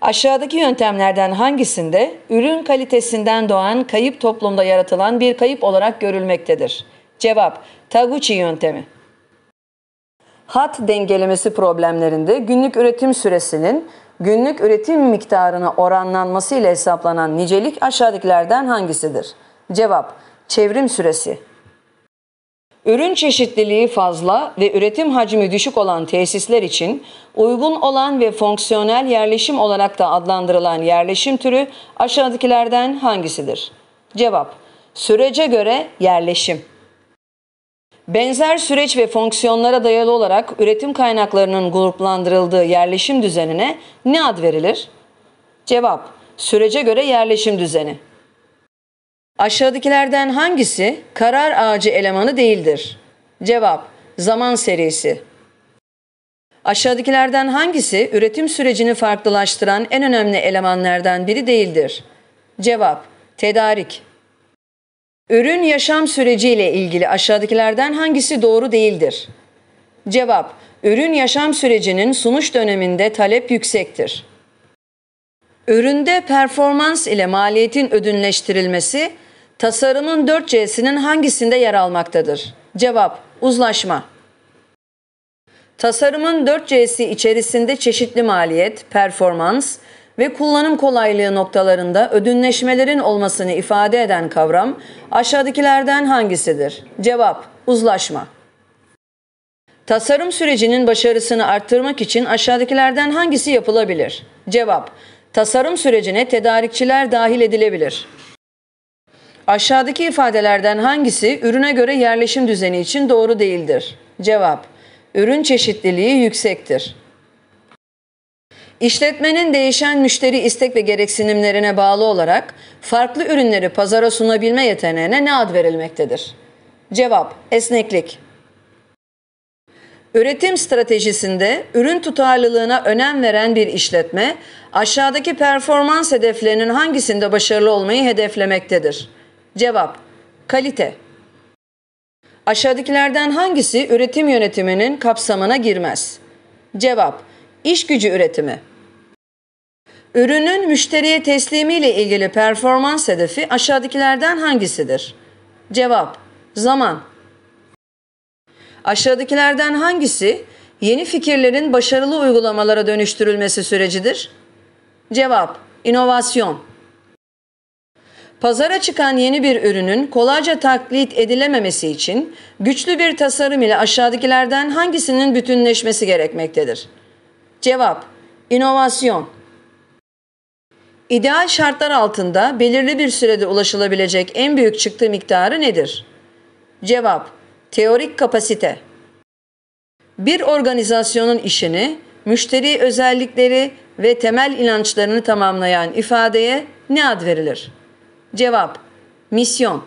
Aşağıdaki yöntemlerden hangisinde ürün kalitesinden doğan kayıp toplumda yaratılan bir kayıp olarak görülmektedir? Cevap: Taguchi yöntemi. Hat dengelemesi problemlerinde günlük üretim süresinin günlük üretim miktarına oranlanması ile hesaplanan nicelik aşağıdakilerden hangisidir? Cevap: Çevrim süresi. Ürün çeşitliliği fazla ve üretim hacmi düşük olan tesisler için uygun olan ve fonksiyonel yerleşim olarak da adlandırılan yerleşim türü aşağıdakilerden hangisidir? Cevap: Sürece göre yerleşim. Benzer süreç ve fonksiyonlara dayalı olarak üretim kaynaklarının gruplandırıldığı yerleşim düzenine ne ad verilir? Cevap: Sürece göre yerleşim düzeni. Aşağıdakilerden hangisi karar ağacı elemanı değildir? Cevap Zaman serisi Aşağıdakilerden hangisi üretim sürecini farklılaştıran en önemli elemanlardan biri değildir? Cevap Tedarik Ürün yaşam süreci ile ilgili aşağıdakilerden hangisi doğru değildir? Cevap Ürün yaşam sürecinin sunuş döneminde talep yüksektir. Üründe performans ile maliyetin ödünleştirilmesi Tasarımın 4C'sinin hangisinde yer almaktadır? Cevap: Uzlaşma. Tasarımın 4C'si içerisinde çeşitli maliyet, performans ve kullanım kolaylığı noktalarında ödünleşmelerin olmasını ifade eden kavram aşağıdakilerden hangisidir? Cevap: Uzlaşma. Tasarım sürecinin başarısını arttırmak için aşağıdakilerden hangisi yapılabilir? Cevap: Tasarım sürecine tedarikçiler dahil edilebilir. Aşağıdaki ifadelerden hangisi ürüne göre yerleşim düzeni için doğru değildir? Cevap. Ürün çeşitliliği yüksektir. İşletmenin değişen müşteri istek ve gereksinimlerine bağlı olarak farklı ürünleri pazara sunabilme yeteneğine ne ad verilmektedir? Cevap. Esneklik. Üretim stratejisinde ürün tutarlılığına önem veren bir işletme aşağıdaki performans hedeflerinin hangisinde başarılı olmayı hedeflemektedir? Cevap Kalite Aşağıdakilerden hangisi üretim yönetiminin kapsamına girmez? Cevap İş gücü üretimi Ürünün müşteriye teslimiyle ilgili performans hedefi aşağıdakilerden hangisidir? Cevap Zaman Aşağıdakilerden hangisi yeni fikirlerin başarılı uygulamalara dönüştürülmesi sürecidir? Cevap İnovasyon Pazara çıkan yeni bir ürünün kolayca taklit edilememesi için güçlü bir tasarım ile aşağıdakilerden hangisinin bütünleşmesi gerekmektedir? Cevap: İnovasyon. İdeal şartlar altında belirli bir sürede ulaşılabilecek en büyük çıktı miktarı nedir? Cevap: Teorik kapasite. Bir organizasyonun işini, müşteri özellikleri ve temel inançlarını tamamlayan ifadeye ne ad verilir? Cevap Misyon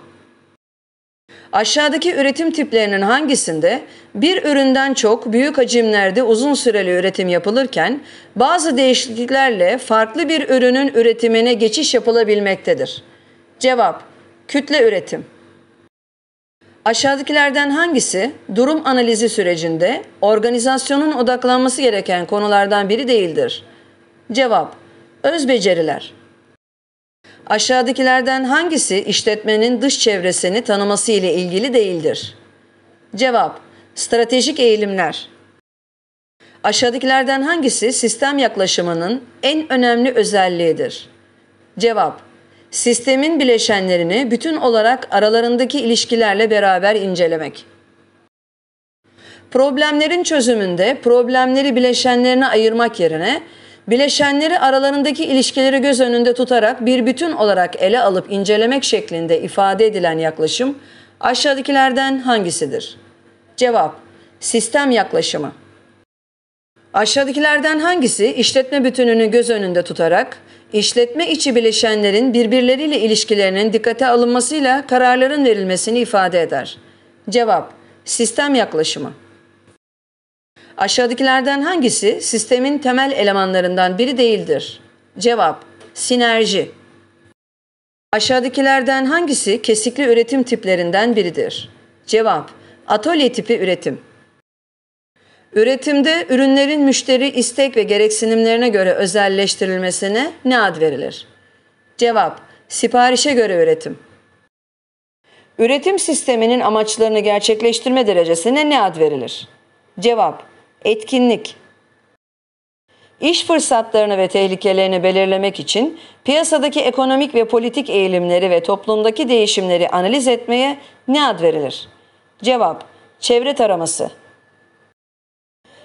Aşağıdaki üretim tiplerinin hangisinde bir üründen çok büyük hacimlerde uzun süreli üretim yapılırken bazı değişikliklerle farklı bir ürünün üretimine geçiş yapılabilmektedir? Cevap Kütle üretim Aşağıdakilerden hangisi durum analizi sürecinde organizasyonun odaklanması gereken konulardan biri değildir? Cevap Öz beceriler Aşağıdakilerden hangisi işletmenin dış çevresini tanıması ile ilgili değildir? Cevap Stratejik eğilimler Aşağıdakilerden hangisi sistem yaklaşımının en önemli özelliğidir? Cevap Sistemin bileşenlerini bütün olarak aralarındaki ilişkilerle beraber incelemek. Problemlerin çözümünde problemleri bileşenlerine ayırmak yerine bileşenleri aralarındaki ilişkileri göz önünde tutarak bir bütün olarak ele alıp incelemek şeklinde ifade edilen yaklaşım aşağıdakilerden hangisidir? Cevap: Sistem yaklaşımı. Aşağıdakilerden hangisi işletme bütününü göz önünde tutarak işletme içi bileşenlerin birbirleriyle ilişkilerinin dikkate alınmasıyla kararların verilmesini ifade eder? Cevap: Sistem yaklaşımı. Aşağıdakilerden hangisi sistemin temel elemanlarından biri değildir? Cevap Sinerji Aşağıdakilerden hangisi kesikli üretim tiplerinden biridir? Cevap Atölye tipi üretim Üretimde ürünlerin müşteri istek ve gereksinimlerine göre özelleştirilmesine ne ad verilir? Cevap Siparişe göre üretim Üretim sisteminin amaçlarını gerçekleştirme derecesine ne ad verilir? Cevap Etkinlik İş fırsatlarını ve tehlikelerini belirlemek için piyasadaki ekonomik ve politik eğilimleri ve toplumdaki değişimleri analiz etmeye ne ad verilir? Cevap Çevre taraması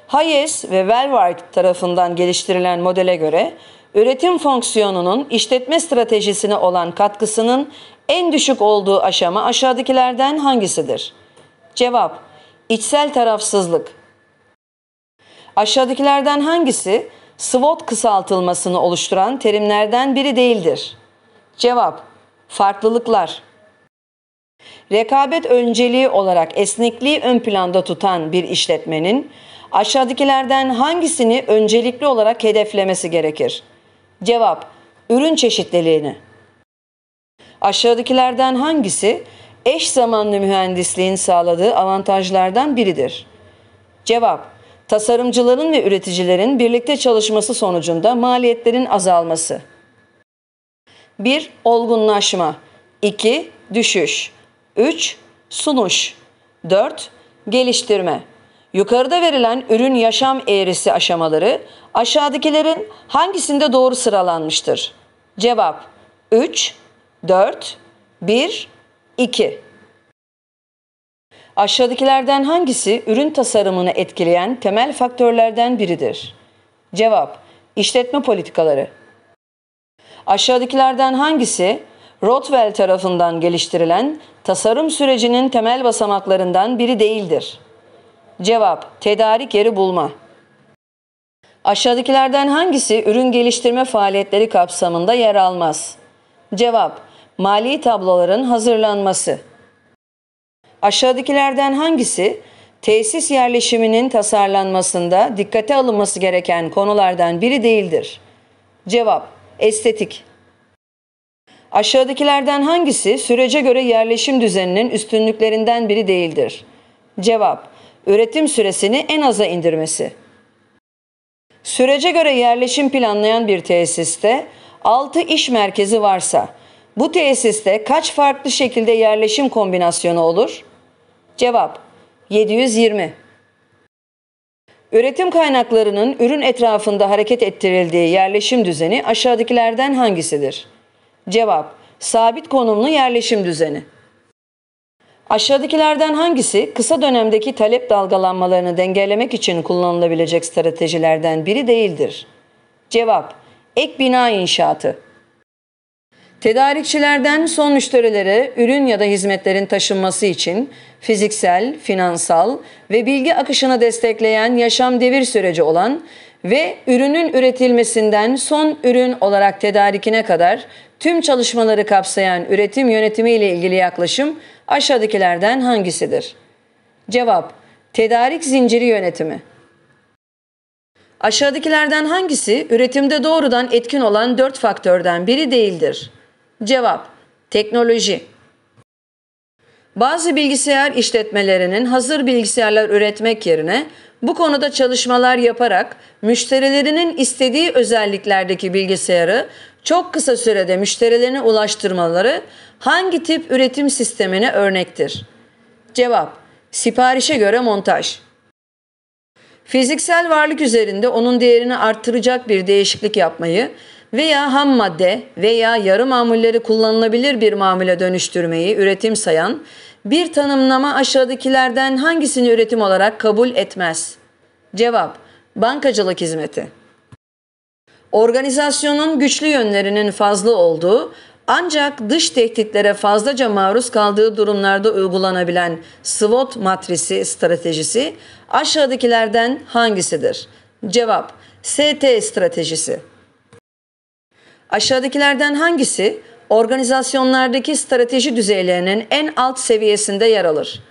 Hayes ve Wellwright tarafından geliştirilen modele göre üretim fonksiyonunun işletme stratejisine olan katkısının en düşük olduğu aşama aşağıdakilerden hangisidir? Cevap İçsel tarafsızlık Aşağıdakilerden hangisi SWOT kısaltılmasını oluşturan terimlerden biri değildir? Cevap: Farklılıklar. Rekabet önceliği olarak esnekliği ön planda tutan bir işletmenin aşağıdakilerden hangisini öncelikli olarak hedeflemesi gerekir? Cevap: Ürün çeşitliliğini. Aşağıdakilerden hangisi eş zamanlı mühendisliğin sağladığı avantajlardan biridir? Cevap: tasarımcıların ve üreticilerin birlikte çalışması sonucunda maliyetlerin azalması. 1. Olgunlaşma 2. Düşüş 3. Sunuş 4. Geliştirme Yukarıda verilen ürün yaşam eğrisi aşamaları aşağıdakilerin hangisinde doğru sıralanmıştır? Cevap 3, 4, 1, 2 Aşağıdakilerden hangisi ürün tasarımını etkileyen temel faktörlerden biridir? Cevap: İşletme politikaları. Aşağıdakilerden hangisi Rothwell tarafından geliştirilen tasarım sürecinin temel basamaklarından biri değildir? Cevap: Tedarik yeri bulma. Aşağıdakilerden hangisi ürün geliştirme faaliyetleri kapsamında yer almaz? Cevap: Mali tabloların hazırlanması. Aşağıdakilerden hangisi tesis yerleşiminin tasarlanmasında dikkate alınması gereken konulardan biri değildir? Cevap: Estetik. Aşağıdakilerden hangisi sürece göre yerleşim düzeninin üstünlüklerinden biri değildir? Cevap: Üretim süresini en aza indirmesi. Sürece göre yerleşim planlayan bir tesiste 6 iş merkezi varsa bu tesiste kaç farklı şekilde yerleşim kombinasyonu olur? Cevap 720 Üretim kaynaklarının ürün etrafında hareket ettirildiği yerleşim düzeni aşağıdakilerden hangisidir? Cevap Sabit konumlu yerleşim düzeni Aşağıdakilerden hangisi kısa dönemdeki talep dalgalanmalarını dengelemek için kullanılabilecek stratejilerden biri değildir? Cevap Ek bina inşaatı Tedarikçilerden son müşterilere ürün ya da hizmetlerin taşınması için fiziksel, finansal ve bilgi akışını destekleyen yaşam devir süreci olan ve ürünün üretilmesinden son ürün olarak tedarikine kadar tüm çalışmaları kapsayan üretim yönetimi ile ilgili yaklaşım aşağıdakilerden hangisidir? Cevap: Tedarik zinciri yönetimi. Aşağıdakilerden hangisi üretimde doğrudan etkin olan dört faktörden biri değildir? Cevap Teknoloji Bazı bilgisayar işletmelerinin hazır bilgisayarlar üretmek yerine bu konuda çalışmalar yaparak müşterilerinin istediği özelliklerdeki bilgisayarı çok kısa sürede müşterilerine ulaştırmaları hangi tip üretim sistemine örnektir? Cevap Siparişe göre montaj Fiziksel varlık üzerinde onun değerini arttıracak bir değişiklik yapmayı veya ham madde veya yarı mamulleri kullanılabilir bir mamule dönüştürmeyi üretim sayan bir tanımlama aşağıdakilerden hangisini üretim olarak kabul etmez? Cevap: Bankacılık hizmeti. Organizasyonun güçlü yönlerinin fazla olduğu ancak dış tehditlere fazlaca maruz kaldığı durumlarda uygulanabilen SWOT matrisi stratejisi aşağıdakilerden hangisidir? Cevap: ST stratejisi. Aşağıdakilerden hangisi organizasyonlardaki strateji düzeylerinin en alt seviyesinde yer alır?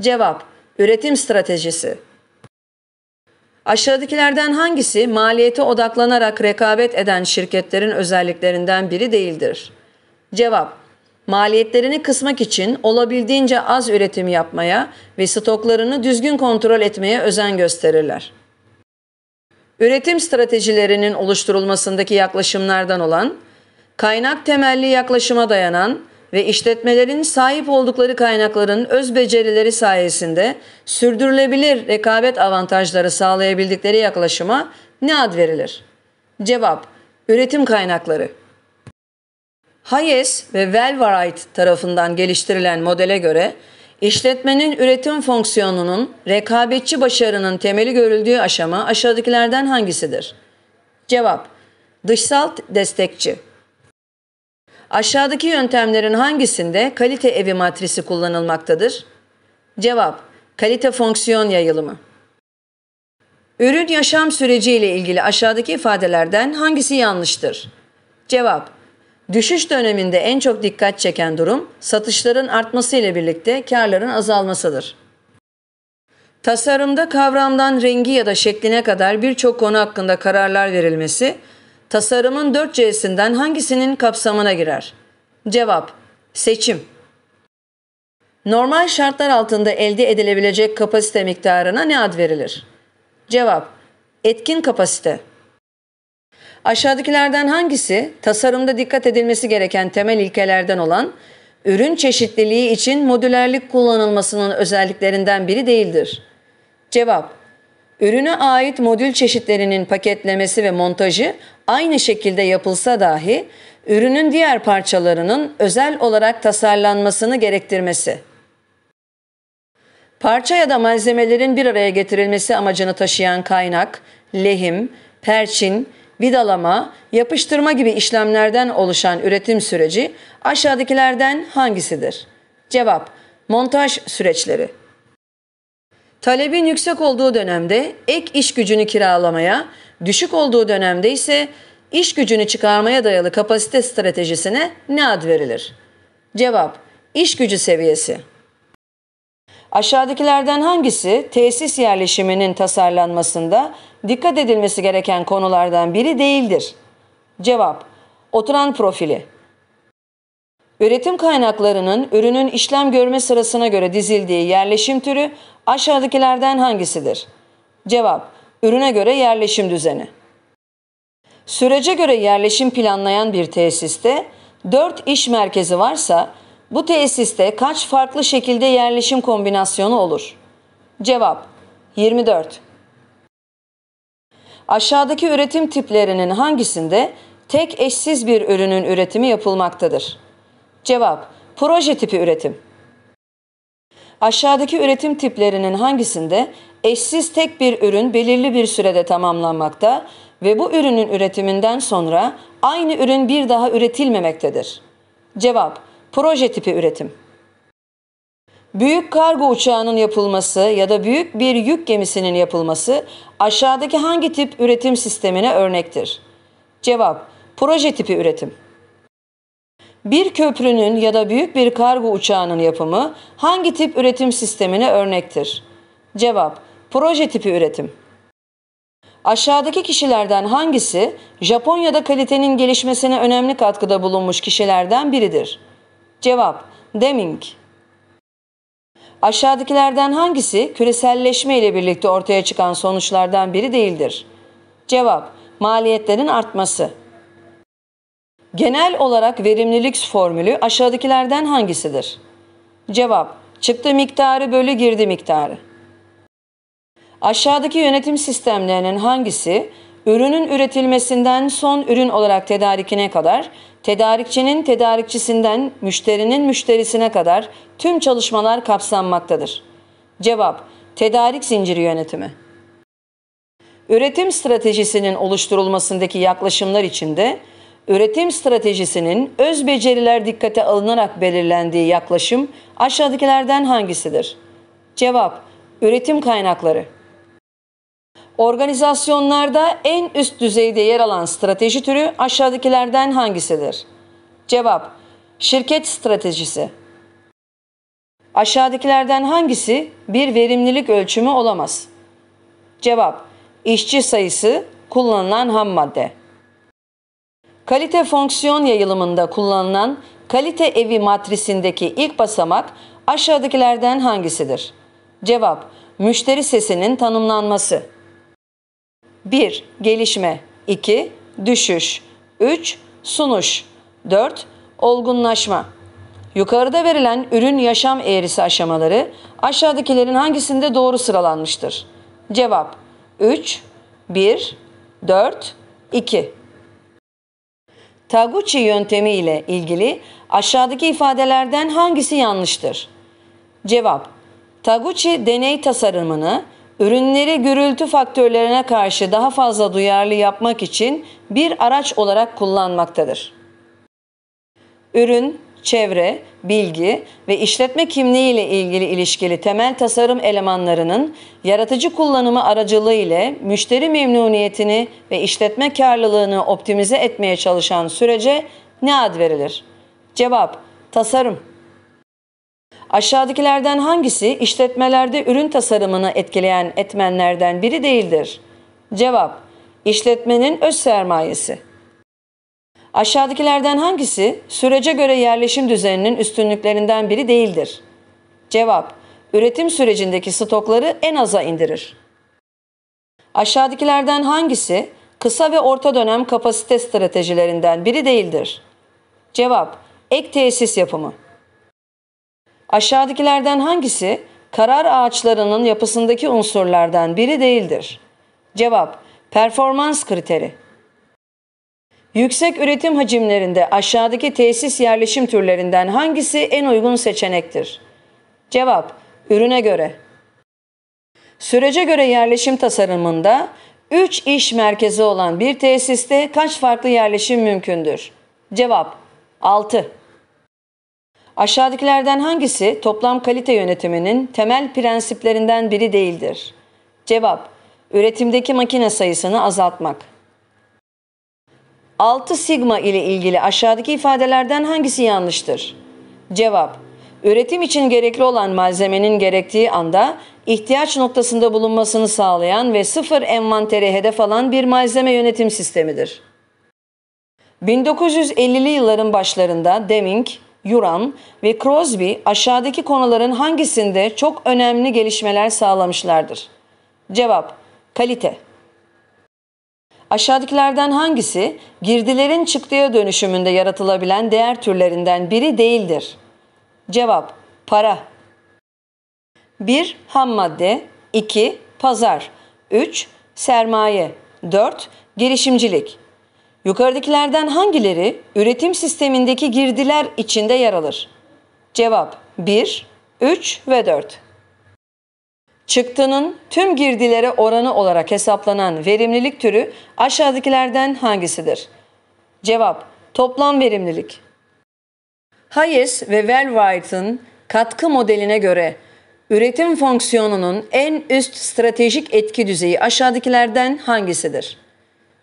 Cevap: Üretim stratejisi. Aşağıdakilerden hangisi maliyete odaklanarak rekabet eden şirketlerin özelliklerinden biri değildir? Cevap: Maliyetlerini kısmak için olabildiğince az üretim yapmaya ve stoklarını düzgün kontrol etmeye özen gösterirler üretim stratejilerinin oluşturulmasındaki yaklaşımlardan olan, kaynak temelli yaklaşıma dayanan ve işletmelerin sahip oldukları kaynakların öz becerileri sayesinde sürdürülebilir rekabet avantajları sağlayabildikleri yaklaşıma ne ad verilir? Cevap: Üretim kaynakları. Hayes ve Welvarite tarafından geliştirilen modele göre İşletmenin üretim fonksiyonunun rekabetçi başarının temeli görüldüğü aşama aşağıdakilerden hangisidir? Cevap Dışsal destekçi Aşağıdaki yöntemlerin hangisinde kalite evi matrisi kullanılmaktadır? Cevap Kalite fonksiyon yayılımı Ürün yaşam süreci ile ilgili aşağıdaki ifadelerden hangisi yanlıştır? Cevap Düşüş döneminde en çok dikkat çeken durum satışların artması ile birlikte karların azalmasıdır. Tasarımda kavramdan rengi ya da şekline kadar birçok konu hakkında kararlar verilmesi, tasarımın 4C'sinden hangisinin kapsamına girer? Cevap: Seçim. Normal şartlar altında elde edilebilecek kapasite miktarına ne ad verilir? Cevap: Etkin kapasite. Aşağıdakilerden hangisi tasarımda dikkat edilmesi gereken temel ilkelerden olan ürün çeşitliliği için modülerlik kullanılmasının özelliklerinden biri değildir? Cevap Ürüne ait modül çeşitlerinin paketlemesi ve montajı aynı şekilde yapılsa dahi ürünün diğer parçalarının özel olarak tasarlanmasını gerektirmesi. Parça ya da malzemelerin bir araya getirilmesi amacını taşıyan kaynak, lehim, perçin, vidalama, yapıştırma gibi işlemlerden oluşan üretim süreci aşağıdakilerden hangisidir? Cevap: Montaj süreçleri. Talebin yüksek olduğu dönemde ek iş gücünü kiralamaya, düşük olduğu dönemde ise iş gücünü çıkarmaya dayalı kapasite stratejisine ne ad verilir? Cevap: İş gücü seviyesi. Aşağıdakilerden hangisi tesis yerleşiminin tasarlanmasında dikkat edilmesi gereken konulardan biri değildir? Cevap Oturan profili Üretim kaynaklarının ürünün işlem görme sırasına göre dizildiği yerleşim türü aşağıdakilerden hangisidir? Cevap Ürüne göre yerleşim düzeni Sürece göre yerleşim planlayan bir tesiste 4 iş merkezi varsa bu tesiste kaç farklı şekilde yerleşim kombinasyonu olur? Cevap 24. Aşağıdaki üretim tiplerinin hangisinde tek eşsiz bir ürünün üretimi yapılmaktadır? Cevap Proje tipi üretim. Aşağıdaki üretim tiplerinin hangisinde eşsiz tek bir ürün belirli bir sürede tamamlanmakta ve bu ürünün üretiminden sonra aynı ürün bir daha üretilmemektedir? Cevap Proje tipi üretim. Büyük kargo uçağının yapılması ya da büyük bir yük gemisinin yapılması aşağıdaki hangi tip üretim sistemine örnektir? Cevap: Proje tipi üretim. Bir köprünün ya da büyük bir kargo uçağının yapımı hangi tip üretim sistemine örnektir? Cevap: Proje tipi üretim. Aşağıdaki kişilerden hangisi Japonya'da kalitenin gelişmesine önemli katkıda bulunmuş kişilerden biridir? Cevap Deming Aşağıdakilerden hangisi küreselleşme ile birlikte ortaya çıkan sonuçlardan biri değildir? Cevap Maliyetlerin artması Genel olarak verimlilik formülü aşağıdakilerden hangisidir? Cevap Çıktı miktarı bölü girdi miktarı. Aşağıdaki yönetim sistemlerinin hangisi ürünün üretilmesinden son ürün olarak tedarikine kadar, tedarikçinin tedarikçisinden müşterinin müşterisine kadar tüm çalışmalar kapsanmaktadır. Cevap: Tedarik zinciri yönetimi. Üretim stratejisinin oluşturulmasındaki yaklaşımlar içinde üretim stratejisinin öz beceriler dikkate alınarak belirlendiği yaklaşım aşağıdakilerden hangisidir? Cevap: Üretim kaynakları Organizasyonlarda en üst düzeyde yer alan strateji türü aşağıdakilerden hangisidir? Cevap: Şirket stratejisi. Aşağıdakilerden hangisi bir verimlilik ölçümü olamaz? Cevap: İşçi sayısı, kullanılan ham madde. Kalite fonksiyon yayılımında kullanılan kalite evi matrisindeki ilk basamak aşağıdakilerden hangisidir? Cevap: Müşteri sesinin tanımlanması. 1. Gelişme 2. Düşüş 3. Sunuş 4. Olgunlaşma Yukarıda verilen ürün yaşam eğrisi aşamaları aşağıdakilerin hangisinde doğru sıralanmıştır? Cevap 3, 1, 4, 2 Taguchi yöntemi ile ilgili aşağıdaki ifadelerden hangisi yanlıştır? Cevap Taguchi deney tasarımını Ürünleri gürültü faktörlerine karşı daha fazla duyarlı yapmak için bir araç olarak kullanmaktadır. Ürün, çevre, bilgi ve işletme kimliği ile ilgili ilişkili temel tasarım elemanlarının yaratıcı kullanımı aracılığı ile müşteri memnuniyetini ve işletme karlılığını optimize etmeye çalışan sürece ne ad verilir? Cevap: Tasarım. Aşağıdakilerden hangisi işletmelerde ürün tasarımını etkileyen etmenlerden biri değildir? Cevap İşletmenin öz sermayesi. Aşağıdakilerden hangisi sürece göre yerleşim düzeninin üstünlüklerinden biri değildir? Cevap Üretim sürecindeki stokları en aza indirir. Aşağıdakilerden hangisi kısa ve orta dönem kapasite stratejilerinden biri değildir? Cevap Ek tesis yapımı. Aşağıdakilerden hangisi karar ağaçlarının yapısındaki unsurlardan biri değildir? Cevap: Performans kriteri. Yüksek üretim hacimlerinde aşağıdaki tesis yerleşim türlerinden hangisi en uygun seçenektir? Cevap: Ürüne göre. Sürece göre yerleşim tasarımında 3 iş merkezi olan bir tesiste kaç farklı yerleşim mümkündür? Cevap: 6. Aşağıdakilerden hangisi toplam kalite yönetiminin temel prensiplerinden biri değildir? Cevap, üretimdeki makine sayısını azaltmak. 6 sigma ile ilgili aşağıdaki ifadelerden hangisi yanlıştır? Cevap, üretim için gerekli olan malzemenin gerektiği anda ihtiyaç noktasında bulunmasını sağlayan ve sıfır envanteri hedef alan bir malzeme yönetim sistemidir. 1950'li yılların başlarında Deming, Yuran ve Crosby aşağıdaki konuların hangisinde çok önemli gelişmeler sağlamışlardır? Cevap Kalite Aşağıdakilerden hangisi girdilerin çıktıya dönüşümünde yaratılabilen değer türlerinden biri değildir? Cevap Para 1. Ham madde 2. Pazar 3. Sermaye 4. Girişimcilik Yukarıdakilerden hangileri üretim sistemindeki girdiler içinde yer alır? Cevap 1, 3 ve 4. Çıktının tüm girdilere oranı olarak hesaplanan verimlilik türü aşağıdakilerden hangisidir? Cevap toplam verimlilik. Hayes ve Wellwright'ın katkı modeline göre üretim fonksiyonunun en üst stratejik etki düzeyi aşağıdakilerden hangisidir?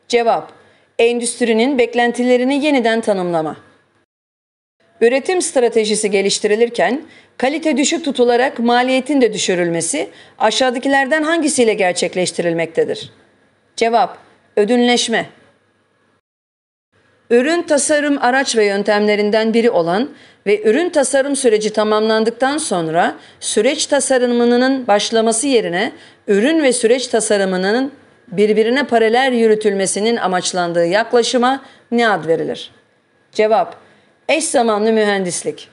Cevap Endüstrinin beklentilerini yeniden tanımlama. Üretim stratejisi geliştirilirken kalite düşük tutularak maliyetin de düşürülmesi aşağıdakilerden hangisiyle gerçekleştirilmektedir? Cevap: Ödünleşme. Ürün tasarım araç ve yöntemlerinden biri olan ve ürün tasarım süreci tamamlandıktan sonra süreç tasarımının başlaması yerine ürün ve süreç tasarımının birbirine paralel yürütülmesinin amaçlandığı yaklaşıma ne ad verilir? Cevap Eş zamanlı mühendislik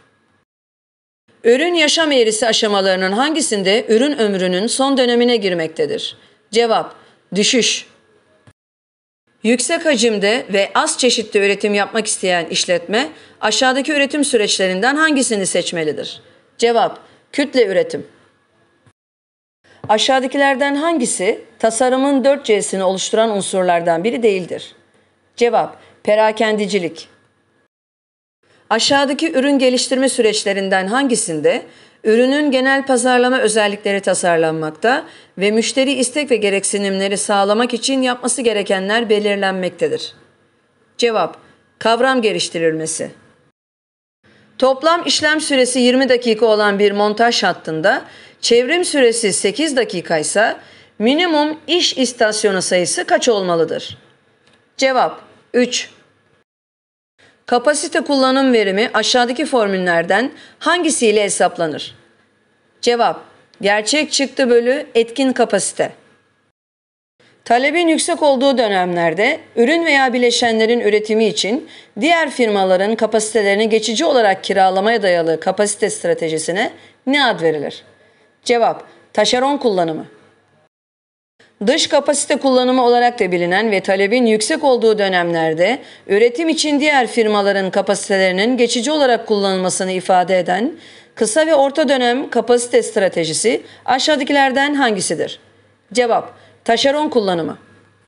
Ürün yaşam eğrisi aşamalarının hangisinde ürün ömrünün son dönemine girmektedir? Cevap Düşüş Yüksek hacimde ve az çeşitli üretim yapmak isteyen işletme aşağıdaki üretim süreçlerinden hangisini seçmelidir? Cevap Kütle üretim Aşağıdakilerden hangisi tasarımın 4C'sini oluşturan unsurlardan biri değildir? Cevap: Perakendicilik. Aşağıdaki ürün geliştirme süreçlerinden hangisinde ürünün genel pazarlama özellikleri tasarlanmakta ve müşteri istek ve gereksinimleri sağlamak için yapması gerekenler belirlenmektedir? Cevap: Kavram geliştirilmesi. Toplam işlem süresi 20 dakika olan bir montaj hattında Çevrim süresi 8 dakika ise minimum iş istasyonu sayısı kaç olmalıdır? Cevap 3. Kapasite kullanım verimi aşağıdaki formüllerden hangisiyle hesaplanır? Cevap Gerçek çıktı bölü etkin kapasite. Talebin yüksek olduğu dönemlerde ürün veya bileşenlerin üretimi için diğer firmaların kapasitelerini geçici olarak kiralamaya dayalı kapasite stratejisine ne ad verilir? Cevap taşeron kullanımı. Dış kapasite kullanımı olarak da bilinen ve talebin yüksek olduğu dönemlerde üretim için diğer firmaların kapasitelerinin geçici olarak kullanılmasını ifade eden kısa ve orta dönem kapasite stratejisi aşağıdakilerden hangisidir? Cevap Taşeron kullanımı.